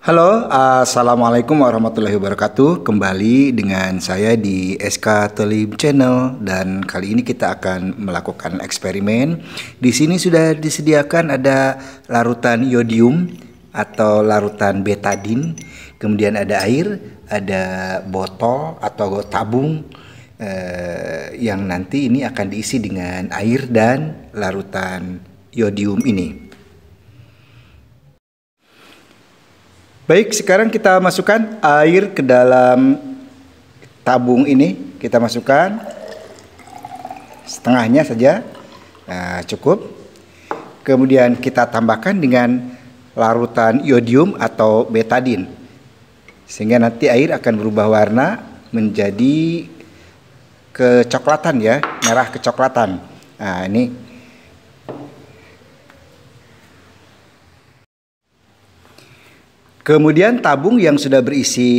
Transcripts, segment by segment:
Halo, Assalamualaikum warahmatullahi wabarakatuh Kembali dengan saya di SK Telib Channel Dan kali ini kita akan melakukan eksperimen Di sini sudah disediakan ada larutan yodium Atau larutan betadine kemudian ada air, ada botol atau tabung eh, yang nanti ini akan diisi dengan air dan larutan yodium ini. Baik, sekarang kita masukkan air ke dalam tabung ini. Kita masukkan setengahnya saja, nah, cukup. Kemudian kita tambahkan dengan larutan yodium atau betadin sehingga nanti air akan berubah warna menjadi kecoklatan ya merah kecoklatan nah ini kemudian tabung yang sudah berisi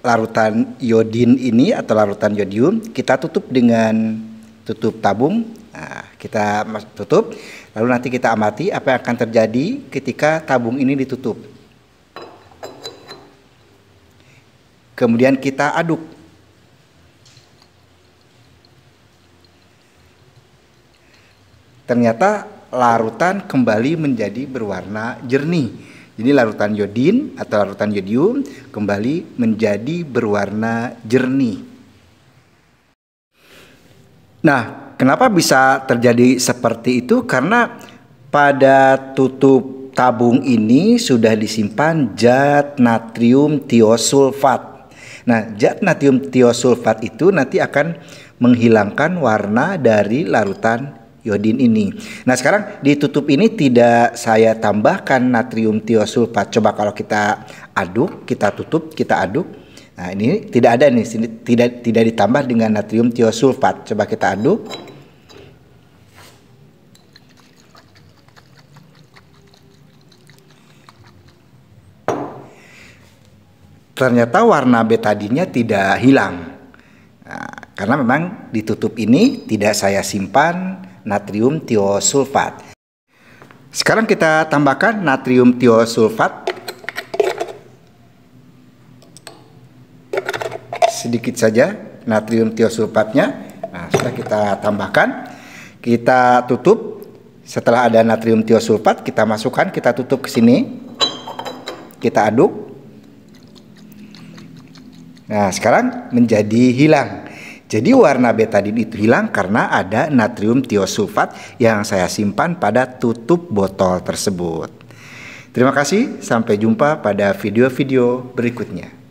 larutan iodin ini atau larutan yodium kita tutup dengan tutup tabung nah, kita tutup lalu nanti kita amati apa yang akan terjadi ketika tabung ini ditutup Kemudian kita aduk. Ternyata larutan kembali menjadi berwarna jernih. Jadi larutan yodin atau larutan yodium kembali menjadi berwarna jernih. Nah, kenapa bisa terjadi seperti itu? Karena pada tutup tabung ini sudah disimpan zat natrium tiosulfat. Nah, zat natrium tiosulfat itu nanti akan menghilangkan warna dari larutan iodin ini. Nah, sekarang ditutup ini tidak saya tambahkan natrium tiosulfat. Coba kalau kita aduk, kita tutup, kita aduk. Nah, ini tidak ada nih, tidak tidak ditambah dengan natrium tiosulfat. Coba kita aduk. ternyata warna betadinya tidak hilang. Nah, karena memang ditutup ini tidak saya simpan natrium tiosulfat. Sekarang kita tambahkan natrium tiosulfat sedikit saja natrium tiosulfatnya. Nah, sudah kita tambahkan, kita tutup. Setelah ada natrium tiosulfat, kita masukkan, kita tutup ke sini. Kita aduk. Nah, sekarang menjadi hilang. Jadi warna betadin itu hilang karena ada natrium tiosulfat yang saya simpan pada tutup botol tersebut. Terima kasih, sampai jumpa pada video-video berikutnya.